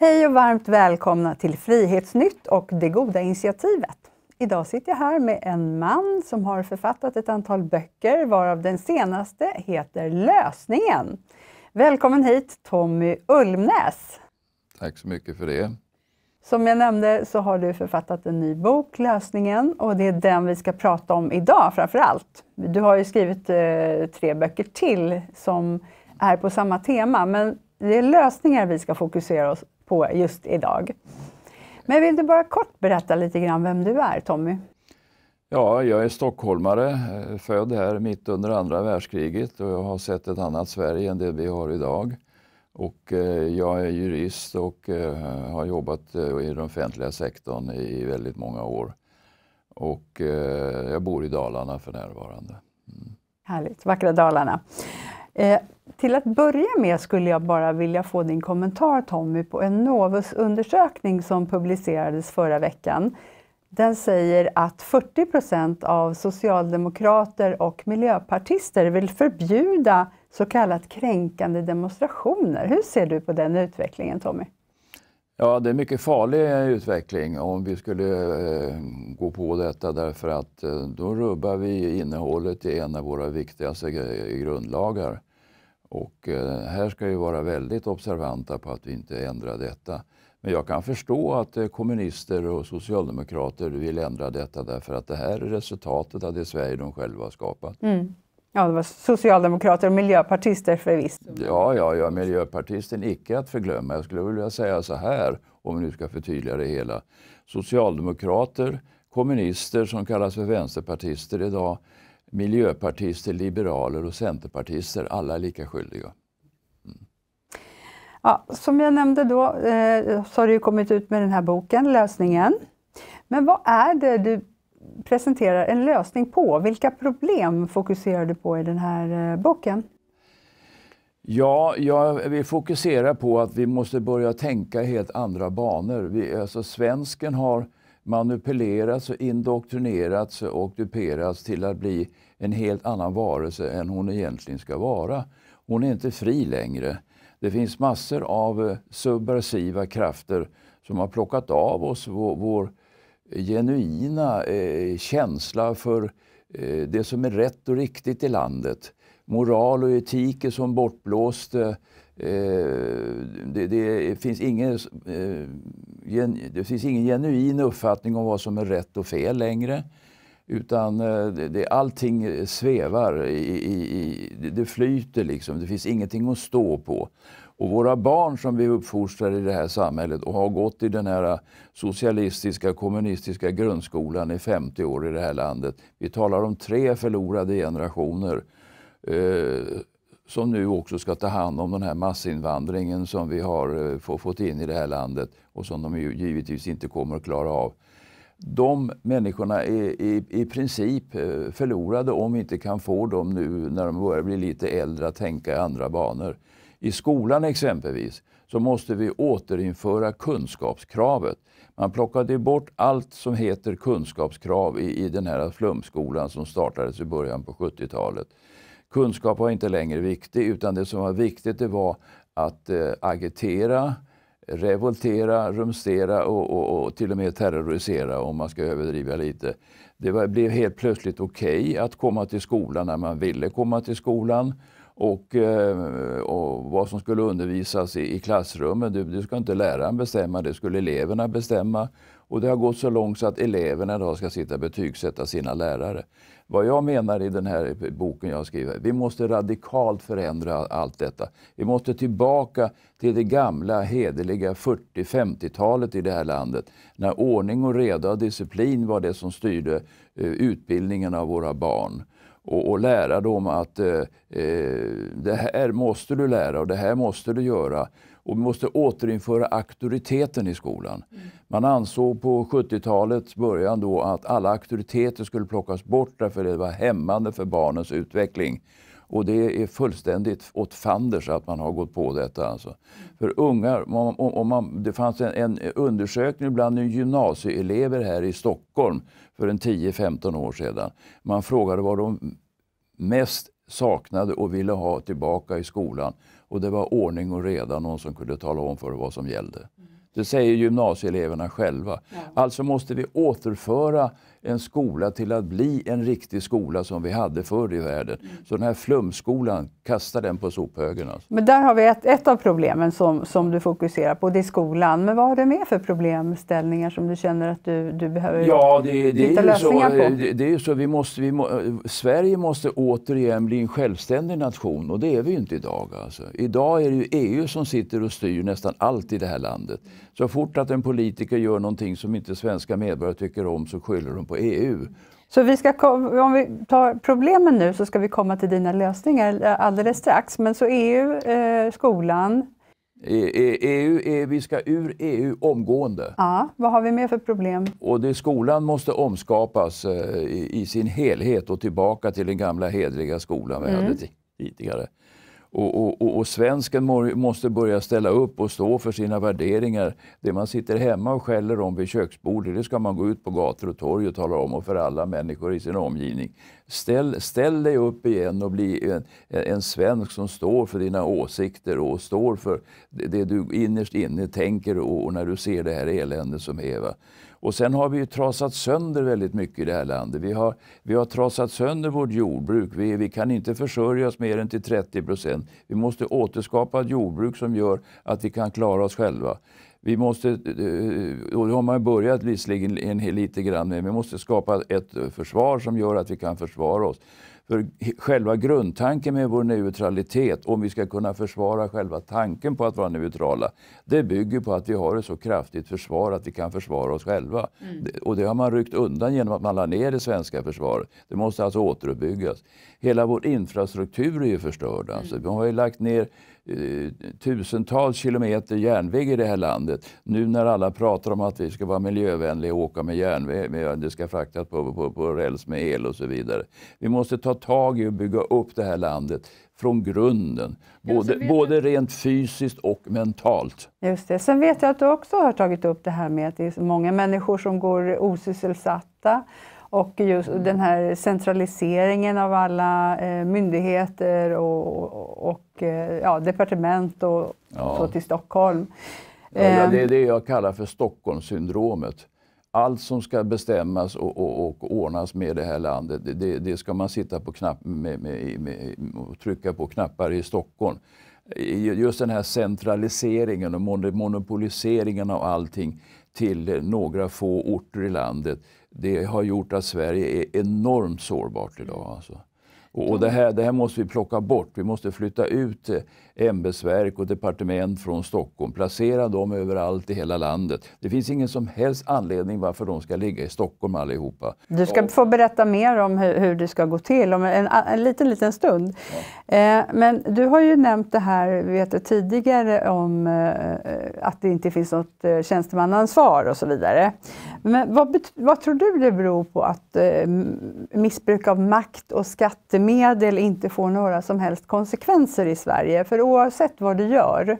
Hej och varmt välkomna till Frihetsnytt och Det goda initiativet. Idag sitter jag här med en man som har författat ett antal böcker varav den senaste heter Lösningen. Välkommen hit Tommy Ulmnäs. Tack så mycket för det. Som jag nämnde så har du författat en ny bok, Lösningen, och det är den vi ska prata om idag framför allt. Du har ju skrivit eh, tre böcker till som är på samma tema, men det är lösningar vi ska fokusera oss på just idag. Men vill du bara kort berätta lite grann vem du är Tommy? Ja, jag är stockholmare, eh, född här mitt under andra världskriget och jag har sett ett annat Sverige än det vi har idag. Och eh, jag är jurist och eh, har jobbat i den offentliga sektorn i väldigt många år. Och jag bor i Dalarna för närvarande. Mm. Härligt, vackra Dalarna. Eh, till att börja med skulle jag bara vilja få din kommentar Tommy på en Novus-undersökning som publicerades förra veckan. Den säger att 40 av socialdemokrater och miljöpartister vill förbjuda så kallat kränkande demonstrationer. Hur ser du på den utvecklingen Tommy? Ja, det är en mycket farlig utveckling om vi skulle eh, gå på detta därför att eh, då rubbar vi innehållet i en av våra viktigaste grundlagar. Och eh, här ska vi vara väldigt observanta på att vi inte ändrar detta. Men jag kan förstå att eh, kommunister och socialdemokrater vill ändra detta därför att det här är resultatet av det Sverige de själva har skapat. Mm. Ja, det var socialdemokrater och miljöpartister förvisst. Ja, ja, ja, miljöpartisten icke att förglömma. Jag skulle vilja säga så här, om vi nu ska förtydliga det hela. Socialdemokrater, kommunister som kallas för vänsterpartister idag, miljöpartister, liberaler och centerpartister, alla är lika skyldiga. Mm. Ja, som jag nämnde då eh, så har du kommit ut med den här boken, Lösningen. Men vad är det du presenterar en lösning på? Vilka problem fokuserar du på i den här eh, boken? Ja, ja, vi fokuserar på att vi måste börja tänka helt andra banor. Vi, alltså, svensken har manipulerats och indoktrinerats och duperats till att bli en helt annan varelse än hon egentligen ska vara. Hon är inte fri längre. Det finns massor av eh, subversiva krafter som har plockat av oss vår, vår eh, genuina eh, känsla för eh, det som är rätt och riktigt i landet. Moral och etik är som bortblåst. Eh, det, det, finns ingen, eh, gen, det finns ingen genuin uppfattning om vad som är rätt och fel längre. Utan eh, det, det, allting svävar, i, i, i, det flyter liksom. Det finns ingenting att stå på. Och våra barn som vi uppfostrar i det här samhället och har gått i den här socialistiska, kommunistiska grundskolan i 50 år i det här landet. Vi talar om tre förlorade generationer eh, som nu också ska ta hand om den här massinvandringen som vi har eh, fått in i det här landet och som de ju givetvis inte kommer att klara av de människorna är i, i princip eh, förlorade om vi inte kan få dem nu när de börjar bli lite äldre att tänka i andra banor. I skolan exempelvis så måste vi återinföra kunskapskravet. Man plockade bort allt som heter kunskapskrav i, i den här flumskolan som startades i början på 70-talet. Kunskap var inte längre viktig utan det som var viktigt det var att eh, agitera, revoltera, rumstera och, och, och, till och med terrorisera om man ska överdriva lite. Det var, blev helt plötsligt okej okay att komma till skolan när man ville komma till skolan. Och, eh, och vad som skulle undervisas i, i klassrummen, det, det ska inte läraren bestämma, det skulle eleverna bestämma. Och det har gått så långt så att eleverna idag ska sitta och betygsätta sina lärare. Vad jag menar i den här boken jag skriver, vi måste radikalt förändra allt detta. Vi måste tillbaka till det gamla hederliga 40-50-talet i det här landet. När ordning och reda och disciplin var det som styrde eh, utbildningen av våra barn och, och lära dem att eh, eh, det här måste du lära och det här måste du göra. Och vi måste återinföra auktoriteten i skolan. Mm. Man ansåg på 70-talets början då att alla auktoriteter skulle plockas bort därför det var hämmande för barnens utveckling. Och det är fullständigt åt fanders att man har gått på detta. Alltså. Mm. För ungar, om, om man, det fanns en, en, undersökning bland gymnasieelever här i Stockholm för en 10-15 år sedan. Man frågade vad de mest saknade och ville ha tillbaka i skolan. Och det var ordning och reda, någon som kunde tala om för vad som gällde. Det säger gymnasieeleverna själva. Ja. Alltså måste vi återföra en skola till att bli en riktig skola som vi hade förr i världen. Mm. Så den här flumskolan, kasta den på sophögen. Alltså. Men där har vi ett, ett av problemen som, som du fokuserar på, det är skolan. Men vad har du mer för problemställningar som du känner att du, du behöver ja, det, det hitta lösningar så, på? Det, det är så, vi måste, vi må, Sverige måste återigen bli en självständig nation och det är vi ju inte idag. Alltså. Idag är det ju EU som sitter och styr nästan allt i det här landet. Så fort att en politiker gör någonting som inte svenska medborgare tycker om så skyller de på EU. Så vi ska, om vi tar problemen nu så ska vi komma till dina lösningar alldeles strax. Men så EU, eh, skolan? EU, e, e EU, vi ska ur EU omgående. Ja, vad har vi mer för problem? Och det, skolan måste omskapas eh, i, i sin helhet och tillbaka till den gamla hedliga skolan vi mm. hade tidigare. Och, och, och, svensken måste börja ställa upp och stå för sina värderingar. Det man sitter hemma och skäller om vid köksbordet, det ska man gå ut på gator och torg och tala om och för alla människor i sin omgivning. Ställ, ställ dig upp igen och bli en, en svensk som står för dina åsikter och står för det du innerst inne tänker och, och när du ser det här eländet som är. Och sen har vi ju trasat sönder väldigt mycket i det här landet. Vi har, vi har trasat sönder vårt jordbruk. Vi, vi kan inte försörja oss mer än till 30 procent. Vi måste återskapa ett jordbruk som gör att vi kan klara oss själva. Vi måste, eh, och det har man börjat visserligen lite grann med, vi måste skapa ett försvar som gör att vi kan försvara oss. För själva grundtanken med vår neutralitet, om vi ska kunna försvara själva tanken på att vara neutrala, det bygger på att vi har ett så kraftigt försvar att vi kan försvara oss själva. Mm. Och det har man ryckt undan genom att man la ner det svenska försvaret. Det måste alltså återuppbyggas. Hela vår infrastruktur är ju förstörd. Alltså. Mm. Vi har ju lagt ner Eh, tusentals kilometer järnväg i det här landet. Nu när alla pratar om att vi ska vara miljövänliga och åka med järnväg, det ska fraktas på, på, på räls med el och så vidare. Vi måste ta tag i och bygga upp det här landet från grunden. Både, ja, både rent fysiskt och mentalt. Just det. Sen vet jag att du också har tagit upp det här med att det är så många människor som går osysselsatta och just den här centraliseringen av alla eh, myndigheter och, och eh, ja, departement och ja. så till Stockholm. Ja, ja, det är ehm. det jag kallar för Stockholmssyndromet. Allt som ska bestämmas och, och, och ordnas med det här landet, det, det ska man sitta på knapp, med, med, med, och trycka på knappar i Stockholm. Just den här centraliseringen och monopoliseringen av allting till några få orter i landet det har gjort att Sverige är enormt sårbart idag. Alltså. Och, och det, här, det här måste vi plocka bort. Vi måste flytta ut eh, ämbetsverk och departement från Stockholm. Placera dem överallt i hela landet. Det finns ingen som helst anledning varför de ska ligga i Stockholm allihopa. Du ska och... få berätta mer om hur, hur, det ska gå till om en, en liten, liten stund. Ja. Eh, men du har ju nämnt det här vet du, tidigare om eh, att det inte finns något eh, tjänstemannaansvar och så vidare. Men vad, vad tror du det beror på att eh, missbruk av makt och skattemedel inte får några som helst konsekvenser i Sverige? För oavsett vad du gör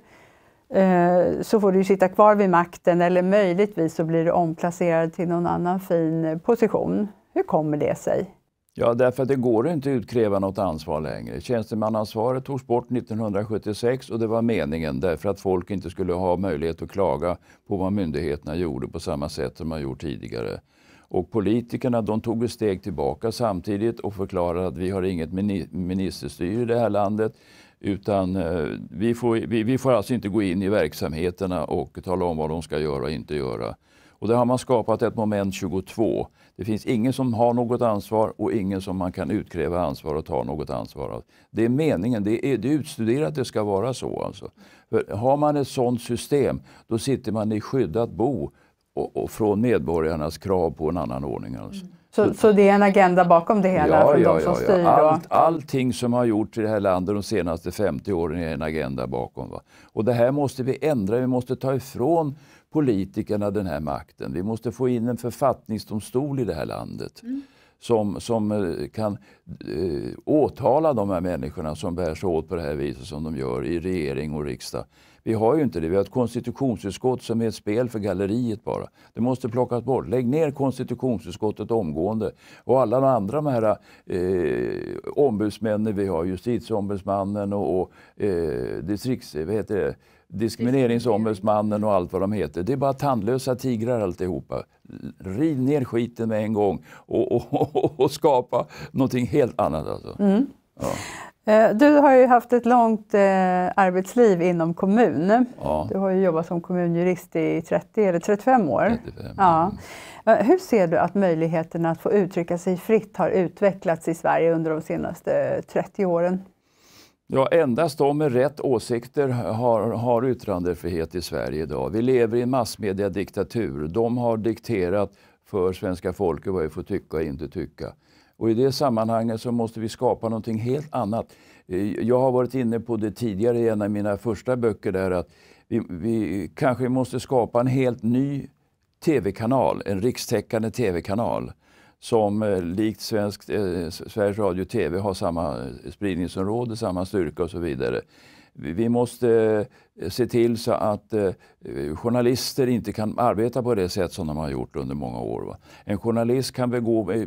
eh, så får du sitta kvar vid makten eller möjligtvis så blir du omplacerad till någon annan fin position. Hur kommer det sig? Ja, därför att det går inte att utkräva något ansvar längre. Tjänstemannaansvaret togs bort 1976 och det var meningen därför att folk inte skulle ha möjlighet att klaga på vad myndigheterna gjorde på samma sätt som man gjort tidigare. Och politikerna de tog ett steg tillbaka samtidigt och förklarade att vi har inget ministerstyre i det här landet. Utan eh, vi får, vi, vi, får alltså inte gå in i verksamheterna och tala om vad de ska göra och inte göra. Och där har man skapat ett moment 22. Det finns ingen som har något ansvar och ingen som man kan utkräva ansvar och ta något ansvar av. Det är meningen, det är, det är utstuderat det ska vara så. Alltså. För har man ett sådant system, då sitter man i skyddat bo och, och från medborgarnas krav på en annan ordning. Alltså. Mm. Så, så, det är en agenda bakom det hela ja, för ja, de som ja, styr? Ja. Allt, allting som har gjorts i det här landet de senaste 50 åren är en agenda bakom. Va? Och det här måste vi ändra. Vi måste ta ifrån politikerna den här makten. Vi måste få in en författningsdomstol i det här landet. Mm. Som, som eh, kan eh, åtala de här människorna som bär sig åt på det här viset som de gör i regering och riksdag. Vi har ju inte det. Vi har ett konstitutionsutskott som är ett spel för galleriet bara. Det måste plockas bort. Lägg ner konstitutionsutskottet omgående. Och alla de andra de här eh, ombudsmännen vi har, justitieombudsmannen och, och eh, distrikts... Vad heter det? Diskrimineringsombudsmannen och allt vad de heter. Det är bara tandlösa tigrar alltihopa. Riv ner skiten med en gång och, och, och, och skapa någonting helt annat. Alltså. Mm. Ja. Eh, du har ju haft ett långt eh, arbetsliv inom kommun. Ja. Du har ju jobbat som kommunjurist i 30 eller 35 år. 35. Ja. Mm. Eh, hur ser du att möjligheterna att få uttrycka sig fritt har utvecklats i Sverige under de senaste 30 åren? Ja, endast de med rätt åsikter har, har yttrandefrihet i Sverige idag. Vi lever i en massmediadiktatur. De har dikterat för svenska folket vad vi får tycka och inte tycka. Och i det sammanhanget så måste vi skapa någonting helt annat. Eh, jag har varit inne på det tidigare i en av mina första böcker där att vi, vi kanske måste skapa en helt ny tv-kanal, en rikstäckande tv-kanal som eh, likt svensk, eh, Sveriges Radio TV har samma eh, spridningsområde, samma styrka och så vidare. Vi måste eh, se till så att eh, journalister inte kan arbeta på det sätt som de har gjort under många år. En journalist kan begå i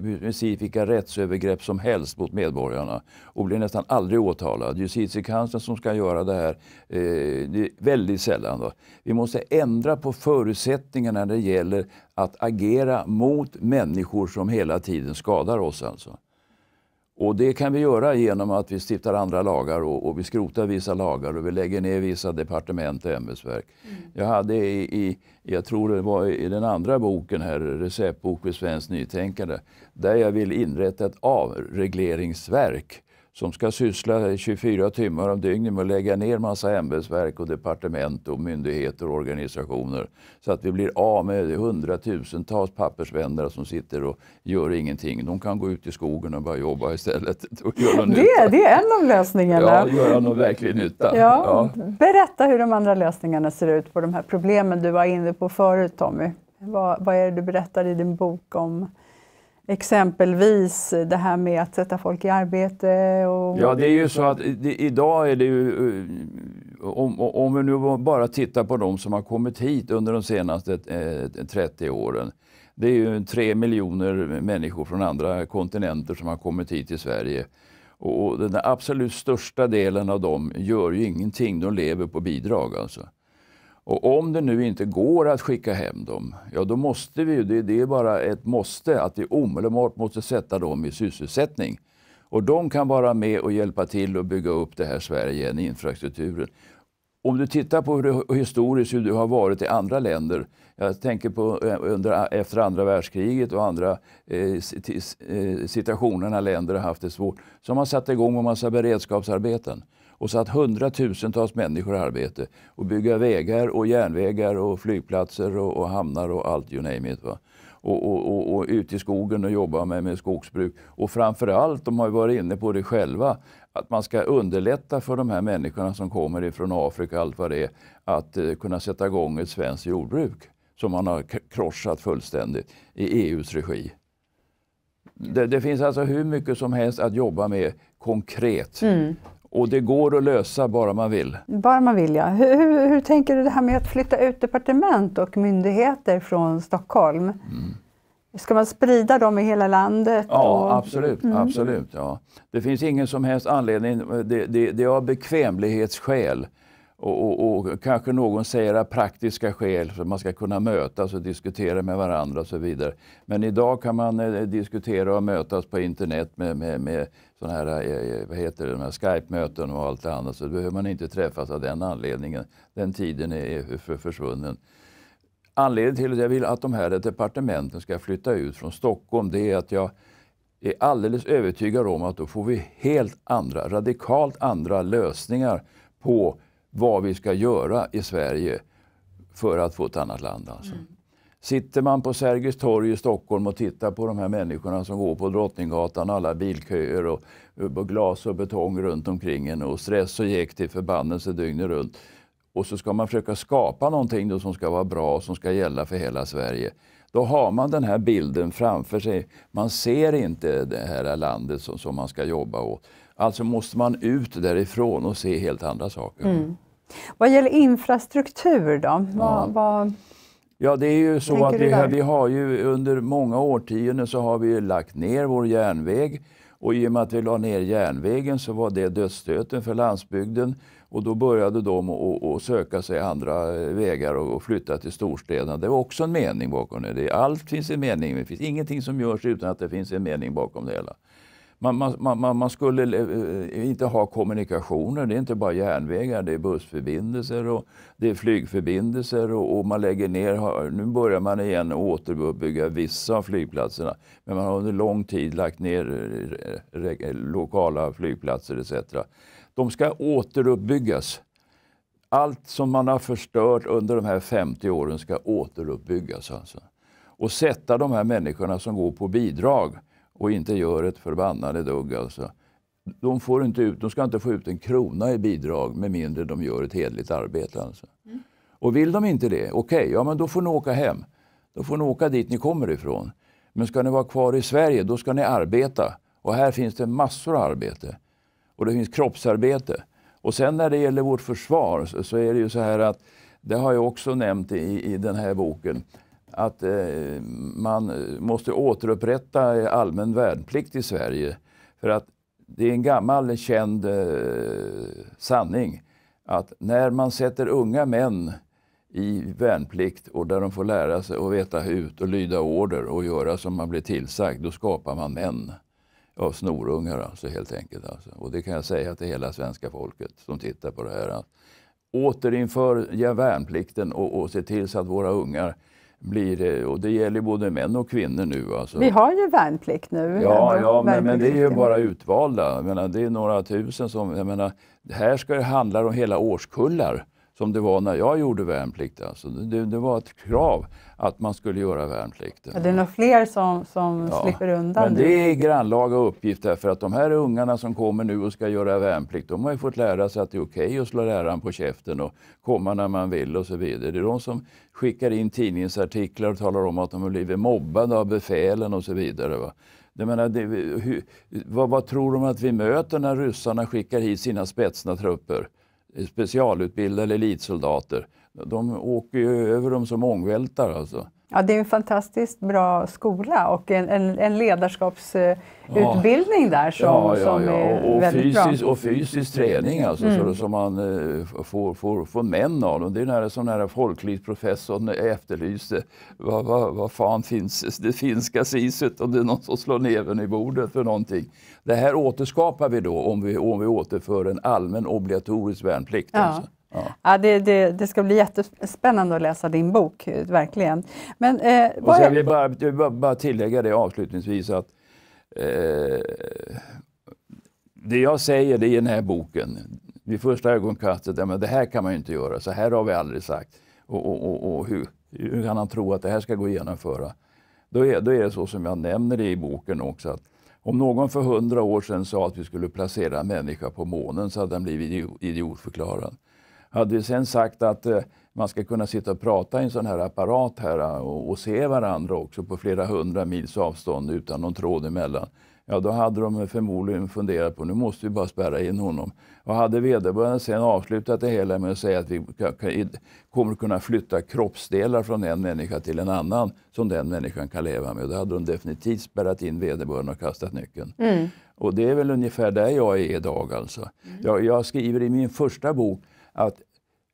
vilka rättsövergrepp som helst mot medborgarna och blir nästan aldrig åtalad. Justitiekanslern som ska göra det här, eh, det är väldigt sällan. Vi måste ändra på förutsättningarna när det gäller att agera mot människor som hela tiden skadar oss. Alltså. Och det kan vi göra genom att vi stiftar andra lagar och, och vi skrotar vissa lagar och vi lägger ner vissa departement och ämbetsverk. Mm. Jag hade i, i, jag tror det var i den andra boken här, Receptbok för svenskt nytänkande, där jag vill inrätta ett avregleringsverk som ska syssla 24 timmar om dygnet med att lägga ner massa ämbetsverk och departement och myndigheter och organisationer så att vi blir av med hundratusentals pappersvändare som sitter och gör ingenting. De kan gå ut i skogen och börja jobba istället. det, det är en av lösningarna. Ja, göra någon verklig nytta. Ja. ja. Berätta hur de andra lösningarna ser ut på de här problemen du var inne på förut Tommy. Vad, vad är det du berättar i din bok om Exempelvis det här med att sätta folk i arbete? Och... Ja, det är ju så att det, idag är det ju... Eh, om, om, vi nu bara tittar på de som har kommit hit under de senaste eh, 30 åren. Det är ju tre miljoner människor från andra kontinenter som har kommit hit till Sverige. Och den absolut största delen av dem gör ju ingenting, de lever på bidrag alltså. Och om det nu inte går att skicka hem dem, ja då måste vi ju, det är bara ett måste, att vi omedelbart måste sätta dem i sysselsättning. Och de kan vara med och hjälpa till att bygga upp det här Sverige igen, infrastrukturen. Om du tittar på hur det, historiskt hur det har varit i andra länder. Jag tänker på eh, under, efter andra världskriget och andra eh, eh, situationer när länder har haft det svårt. Så har man satt igång en massa beredskapsarbeten och satt hundratusentals människor i arbete och bygga vägar och järnvägar och flygplatser och, och hamnar och allt you name it. Va? Och, och, och, och ut i skogen och jobba med, med skogsbruk. Och framförallt, de har ju varit inne på det själva, att man ska underlätta för de här människorna som kommer ifrån Afrika allt vad det är, att eh, kunna sätta igång ett svenskt jordbruk som man har krossat fullständigt i EUs regi. Det, det, finns alltså hur mycket som helst att jobba med konkret. Mm. Och det går att lösa bara man vill. Bara man vill, ja. Hur, hur, hur tänker du det här med att flytta ut departement och myndigheter från Stockholm? Mm. Ska man sprida dem i hela landet? Ja, och... absolut. Mm. absolut ja. Det finns ingen som helst anledning, det, det, det är av bekvämlighetsskäl. Och, och, och, kanske någon säger att praktiska skäl, så man ska kunna mötas och diskutera med varandra och så vidare. Men idag kan man eh, diskutera och mötas på internet med, med, med sådana här, eh, eh, vad heter det, Skype-möten och allt det andra. Så då behöver man inte träffas av den anledningen. Den tiden är för, försvunnen. Anledningen till att jag vill att de här departementen ska flytta ut från Stockholm, det är att jag är alldeles övertygad om att då får vi helt andra, radikalt andra lösningar på vad vi ska göra i Sverige för att få ett annat land. Alltså. Mm. Sitter man på Sergels torg i Stockholm och tittar på de här människorna som går på Drottninggatan, alla bilköer och, eh, och glas och betong runt omkring en och stress och jäkt till förbannelse dygnet runt. Och så ska man försöka skapa någonting som ska vara bra och som ska gälla för hela Sverige. Då har man den här bilden framför sig. Man ser inte det här landet som, som man ska jobba åt. Alltså måste man ut därifrån och se helt andra saker. Mm. Vad gäller infrastruktur då? Vad, ja. Vad ja. det är ju så att vi, vi, har ju under många årtionden så har vi lagt ner vår järnväg. Och i och med att vi la ner järnvägen så var det dödsstöten för landsbygden. Och då började de att söka sig andra eh, vägar och, och flytta till storstäderna. Det var också en mening bakom det. det. Allt finns en mening, det finns ingenting som görs utan att det finns en mening bakom det hela man, man, man, man, skulle eh, eh, inte ha kommunikationer. Det är inte bara järnvägar, det är bussförbindelser och det är flygförbindelser och, och man lägger ner. Nu börjar man igen återuppbygga vissa av flygplatserna. Men man har under lång tid lagt ner eh, lokala flygplatser etc. De ska återuppbyggas. Allt som man har förstört under de här 50 åren ska återuppbyggas. Alltså. Och sätta de här människorna som går på bidrag och inte gör ett förbannade dugg. Alltså. De, får inte ut, de ska inte få ut en krona i bidrag med mindre de gör ett hedligt arbete. Alltså. Mm. Och vill de inte det, okej, okay, ja då får ni åka hem. Då får ni åka dit ni kommer ifrån. Men ska ni vara kvar i Sverige, då ska ni arbeta. Och här finns det massor av arbete. Och det finns kroppsarbete. Och sen när det gäller vårt försvar så är det ju så här att, det har jag också nämnt i, i den här boken, att eh, man eh, måste återupprätta allmän värnplikt i Sverige. För att det är en gammal känd eh, sanning att när man sätter unga män i värnplikt och där de får lära sig att veta ut och lyda order och göra som man blir tillsagd, då skapar man män av snorungar alltså helt enkelt. Alltså. Och det kan jag säga till hela svenska folket som tittar på det här. Att återinför värnplikten och, och se till så att våra ungar blir, och det gäller både män och kvinnor nu. Alltså. Vi har ju värnplikt nu. Ja, ja men, men, det är ju bara utvalda. Jag menar, det är några tusen som... Jag menar, här ska det handla om hela årskullar som det var när jag gjorde värnplikt. Alltså. Det, det var ett krav att man skulle göra värnplikt. Ja, det är nog fler som, som ja. slipper undan men Det är grannlaga uppgift därför att de här ungarna som kommer nu och ska göra värnplikt, de har ju fått lära sig att det är okej okay att slå läraren på käften och komma när man vill och så vidare. Det är de som skickar in tidningsartiklar och talar om att de har blivit mobbade av befälen och så vidare. Va? Jag menar, det, hur, vad, vad, tror de att vi möter när ryssarna skickar hit sina spetsna trupper? specialutbildade elitsoldater. De åker ju över dem som ångvältar alltså. Ja, det är en fantastiskt bra skola och en, en, en ledarskapsutbildning ja. där som, ja, ja, som är och väldigt fysisk, bra. Och fysisk träning alltså, mm. så, som man eh, får, får, får män av. Och det är den här, sån här folklivsprofessorn efterlyste. Vad, vad, vad fan finns det finska siset om det är någon som slår näven i bordet för någonting? Det här återskapar vi då om vi, om vi återför en allmän obligatorisk värnplikt. Alltså. Ja. ja det, det, det, ska bli jättespännande att läsa din bok, verkligen. Men, eh, och sen, jag vill bara, jag vill bara tillägga det avslutningsvis att eh, det jag säger det i den här boken, vid första ögonkastet, ja, men det här kan man ju inte göra, så här har vi aldrig sagt. Och, och, och, och hur, hur, kan han tro att det här ska gå att genomföra? Då är, då är det så som jag nämner det i boken också, att om någon för hundra år sedan sa att vi skulle placera en människa på månen så hade den blivit idiotförklarad hade vi sen sagt att eh, man ska kunna sitta och prata i en sån här apparat här eh, och, och se varandra också på flera hundra mils avstånd utan någon tråd emellan. Ja, då hade de förmodligen funderat på nu måste vi bara spärra in honom. Och hade vederbörande sen avslutat det hela med att säga att vi kommer kunna flytta kroppsdelar från en människa till en annan som den människan kan leva med, då hade de definitivt spärrat in vederbörande och kastat nyckeln. Mm. Och det är väl ungefär där jag är idag alltså. Mm. Jag, jag skriver i min första bok att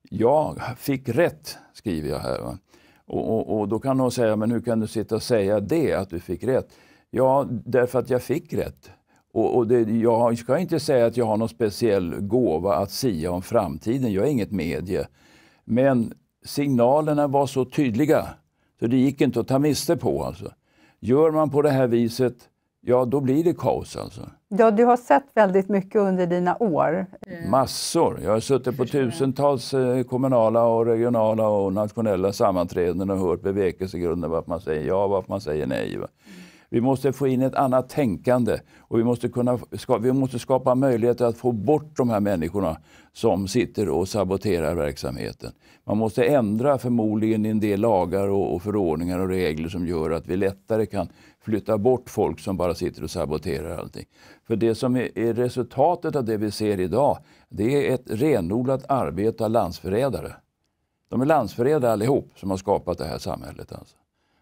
jag fick rätt, skriver jag här. Va? Och, och, och, då kan någon säga, men hur kan du sitta och säga det, att du fick rätt? Ja, därför att jag fick rätt. Och, och det, jag ska inte säga att jag har någon speciell gåva att sia om framtiden, jag är inget medie. Men signalerna var så tydliga, så det gick inte att ta miste på. Alltså. Gör man på det här viset ja då blir det kaos alltså. Ja, du har sett väldigt mycket under dina år. Eh. Massor. Jag har suttit på tusentals eh, kommunala och regionala och nationella sammanträden och hört bevekelsegrunder varför man säger ja och varför man säger nej. Vi måste få in ett annat tänkande och vi måste, kunna, vi måste skapa möjligheter att få bort de här människorna som sitter och saboterar verksamheten. Man måste ändra förmodligen en del lagar och förordningar och regler som gör att vi lättare kan flytta bort folk som bara sitter och saboterar allting. För det som är resultatet av det vi ser idag, det är ett renodlat arbete av landsförrädare. De är landsförrädare allihop som har skapat det här samhället. Alltså.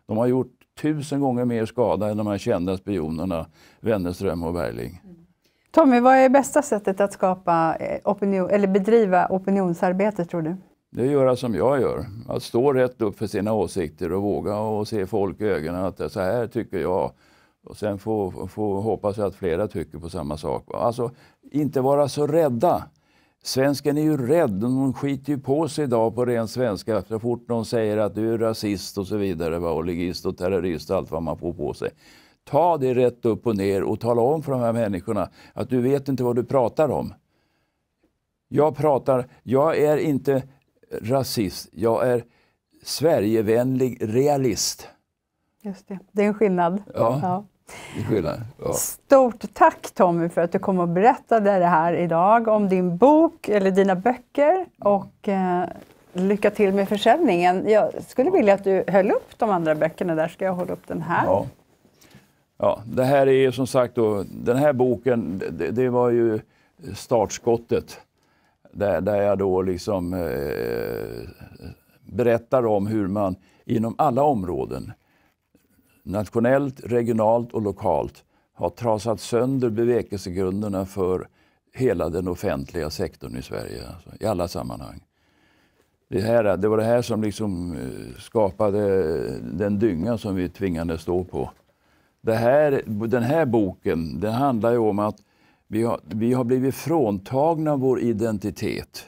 De har gjort tusen gånger mer skada än de här kända spionerna Wennerström och Bergling. Tommy, vad är bästa sättet att skapa eh, opinion, eller bedriva opinionsarbete tror du? det är att göra som jag gör. Att stå rätt upp för sina åsikter och våga och se folk i ögonen att så här tycker jag. Och sen få, få hoppas att flera tycker på samma sak. Alltså, inte vara så rädda. Svensken är ju rädd. Hon skiter ju på sig idag på ren svenska så fort någon säger att du är rasist och så vidare. Va? Och ligist och terrorist och allt vad man får på sig. Ta det rätt upp och ner och tala om för de här människorna att du vet inte vad du pratar om. Jag pratar, jag är inte rasist, jag är Sverigevänlig realist. Just det, det är en skillnad. Ja. ja. Ja. Stort tack Tommy för att du kom och berättade det här idag om din bok, eller dina böcker. Och eh, lycka till med försäljningen. Jag skulle vilja att du höll upp de andra böckerna där, ska jag hålla upp den här. Ja, ja det här är som sagt då, den här boken, det, det var ju startskottet där, där jag då liksom eh, berättar om hur man inom alla områden, nationellt, regionalt och lokalt, har trasat sönder bevekelsegrunderna för hela den offentliga sektorn i Sverige, alltså, i alla sammanhang. Det, här, det var det här som liksom eh, skapade den dynga som vi tvingades stå på. Det här, den här boken den handlar om att vi har, vi har blivit fråntagna vår identitet.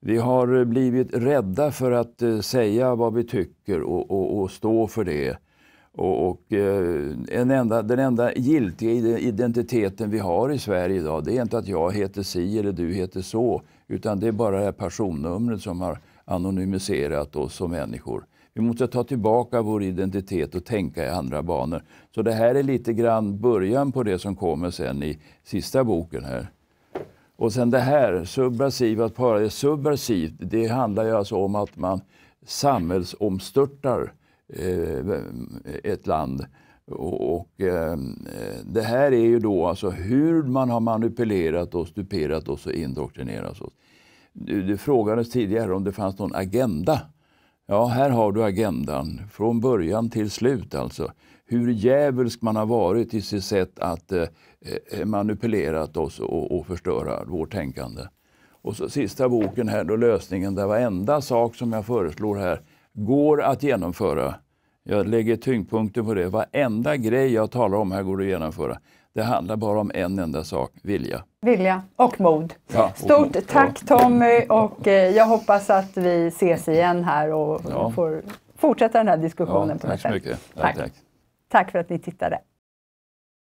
Vi har eh, blivit rädda för att eh, säga vad vi tycker och, och, och stå för det. Och, och eh, en enda, den enda giltiga identiteten vi har i Sverige idag, det är inte att jag heter si eller du heter så, utan det är bara det här personnumret som har anonymiserat oss som människor. Vi måste ta tillbaka vår identitet och tänka i andra banor. Så det här är lite grann början på det som kommer sen i sista boken här. Och sen det här, subversivt. att para är subversivt, det handlar ju alltså om att man samhällsomstörtar eh, ett land. Och, eh, det här är ju då alltså hur man har manipulerat oss, stuperat oss och indoktrinerat oss. Det frågades tidigare om det fanns någon agenda Ja, här har du agendan från början till slut alltså. Hur djävulsk man har varit i sitt sätt att eh, eh, manipulerat oss och, och förstöra vårt tänkande. Och så sista boken här då, lösningen där varenda sak som jag föreslår här går att genomföra. Jag lägger tyngdpunkten på det. Varenda grej jag talar om här går att genomföra. Det handlar bara om en enda sak, vilja. Vilja och mod. Ja, och Stort mod. tack Tommy och eh, jag hoppas att vi ses igen här och ja. får fortsätta den här diskussionen. Ja, tack så mycket. tack. tack för att ni tittade.